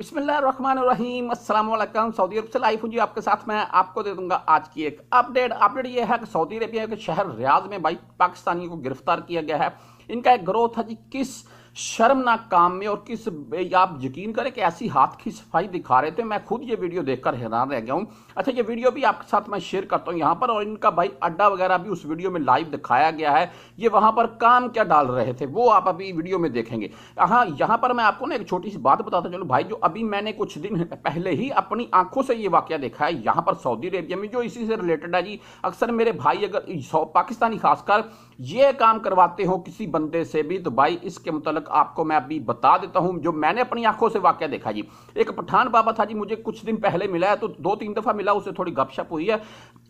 बिस्मिल्लाम अल्लाम सऊदी अरब से लाइफ हूँ जी आपके साथ मैं आपको दे दूंगा आज की एक अपडेट अपडेट ये है कि सऊदी अरबिया के शहर रियाद में भाई पाकिस्तानियों को गिरफ्तार किया गया है इनका एक ग्रोथ है जी किस शर्मनाक काम में और किस आप यकीन करें कि ऐसी हाथ की सफाई दिखा रहे थे मैं खुद ये वीडियो देखकर हैरान रह गया हूँ अच्छा ये वीडियो भी आपके साथ मैं शेयर करता हूँ यहाँ पर और इनका भाई अड्डा वगैरह भी उस वीडियो में लाइव दिखाया गया है ये वहाँ पर काम क्या डाल रहे थे वो आप अभी वीडियो में देखेंगे हाँ यहाँ पर मैं आपको ना एक छोटी सी बात बताता चलो भाई जो अभी मैंने कुछ दिन पहले ही अपनी आंखों से ये वाक्य देखा है यहाँ पर सऊदी अरेबिया में जो इसी से रिलेटेड है जी अक्सर मेरे भाई अगर पाकिस्तानी खासकर ये काम करवाते हो किसी बंदे से भी तो भाई इसके मुतलक आपको मैं अभी बता देता हूँ जो मैंने अपनी आंखों से वाक्य देखा जी एक पठान बाबा था जी मुझे कुछ दिन पहले मिला है तो दो तीन दफ़ा मिला उसे थोड़ी गपशप हुई है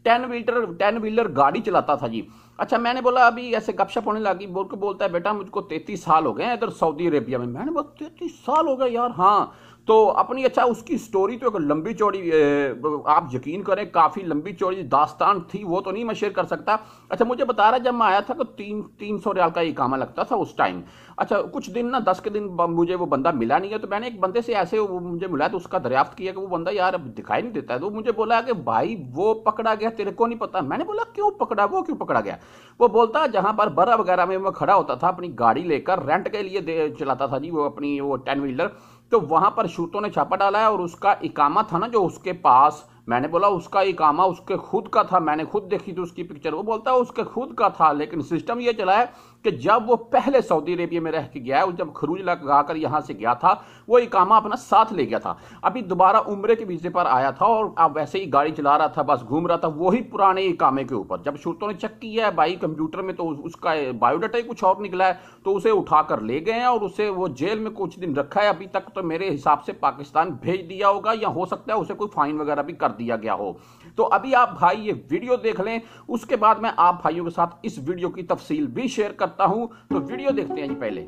टेन व्हीलर टेन व्हीलर गाड़ी चलाता था जी अच्छा मैंने बोला अभी ऐसे गपशप होने लगी बोल के बोलता है बेटा मुझको तैतीस साल हो गए इधर सऊदी अरेबिया में मैंने बोला तैतीस साल हो गए यार हाँ तो अपनी अच्छा उसकी स्टोरी तो एक लंबी चौड़ी आप यकीन करें काफ़ी लंबी चौड़ी दास्तान थी वो तो नहीं मैं शेयर कर सकता अच्छा मुझे बता रहा जब मैं आया था तो तीन तीन सौ रियाल का ये कामा लगता था उस टाइम अच्छा कुछ दिन ना दस के दिन मुझे वो बंदा मिला नहीं है तो मैंने एक बंदे से ऐसे मुझे मिला तो उसका दरियाफ्त किया कि वो बंदा यार अब दिखाई नहीं देता है तो मुझे बोला कि भाई वो पकड़ा गया तेरे को नहीं पता मैंने बोला क्यों पकड़ा वो क्यों पकड़ा गया वो बोलता जहाँ पर बर्रा वगैरह में मैं खड़ा होता था अपनी गाड़ी लेकर रेंट के लिए चलाता था जी वो अपनी वो टेन व्हीलर तो वहां पर शूतों ने छापा डाला है और उसका इकामा था ना जो उसके पास मैंने बोला उसका इकामा उसके खुद का था मैंने खुद देखी थी उसकी पिक्चर वो बोलता है उसके खुद का था लेकिन सिस्टम ये चला है कि जब वो पहले सऊदी अरेबिया में रह के गया है जब खरूज लगा कर यहाँ से गया था वो इकामा अपना साथ ले गया था अभी दोबारा उम्र के वीज़े पर आया था और अब वैसे ही गाड़ी चला रहा था बस घूम रहा था वही पुराने इकामे के ऊपर जब शुरतों ने चेक किया है भाई कंप्यूटर में तो उसका बायोडाटा ही कुछ और निकला है तो उसे उठा कर ले गए हैं और उसे वो जेल में कुछ दिन रखा है अभी तक तो मेरे हिसाब से पाकिस्तान भेज दिया होगा या हो सकता है उसे कोई फाइन वगैरह भी कर दिया गया हो तो अभी आप भाई ये वीडियो देख लें उसके बाद में आप भाइयों के साथ इस वीडियो की तफसील भी शेयर करता करता हूं तो वीडियो देखते हैं जी पहले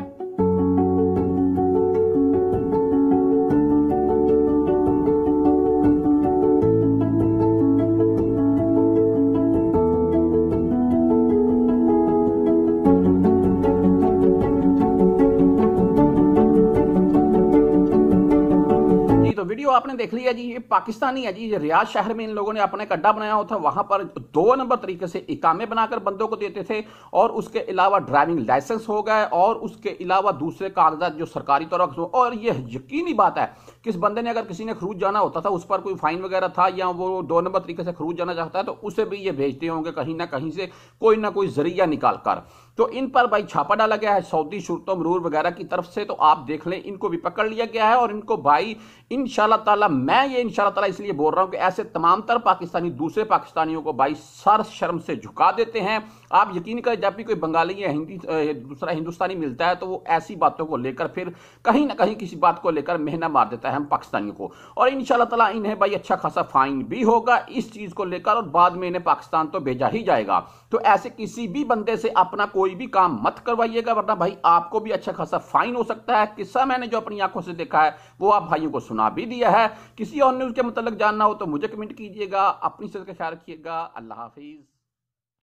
तो वीडियो आपने देख लिया जी ये पाकिस्तानी है जी ये रियाज शहर में इन लोगों ने अपना एक अड्डा बनाया था वहां पर दो नंबर तरीके से इकामे बनाकर बंदों को देते थे और उसके अलावा ड्राइविंग लाइसेंस हो गए और उसके अलावा दूसरे कागजात जो सरकारी तौर तो और यह यकीनी बात है किस बंदे ने अगर किसी ने खरूज जाना होता था उस पर कोई फाइन वगैरह था या वो दो नंबर तरीके से खरूज जाना चाहता है तो उसे भी ये भेजते होंगे कहीं ना कहीं से कोई ना कोई जरिया निकाल कर तो इन पर भाई छापा डाला गया है सऊदी शुरतो मरूर वगैरह की तरफ से तो आप देख लें इनको भी पकड़ लिया गया है और इनको भाई इन इन ताला मैं ये इन ताला इसलिए बोल रहा हूँ कि ऐसे तमाम तर पाकिस्तानी दूसरे पाकिस्तानियों को भाई सर शर्म से झुका देते हैं आप यकीन करें जब भी कोई बंगाली या हिंदी दूसरा हिंदुस्तानी मिलता है तो वो ऐसी बातों को लेकर फिर कहीं ना कहीं किसी बात को लेकर मेहना मार देता है हम पाकिस्तानियों को और इनशाला ताला इन्हें भाई अच्छा खासा फाइन भी होगा इस चीज़ को लेकर और बाद में इन्हें पाकिस्तान तो भेजा ही जाएगा तो ऐसे किसी भी बंदे से अपना कोई भी काम मत करवाइएगा वरना भाई आपको भी अच्छा खासा फाइन हो सकता है किस्सा मैंने जो अपनी आंखों से देखा है वो आप भाइयों को सुना भी भी दिया है किसी और न्यूज़ के मतलब जानना हो तो मुझे कमेंट कीजिएगा अपनी सेहत का ख्याल रखिएगा अल्लाह हाफिज़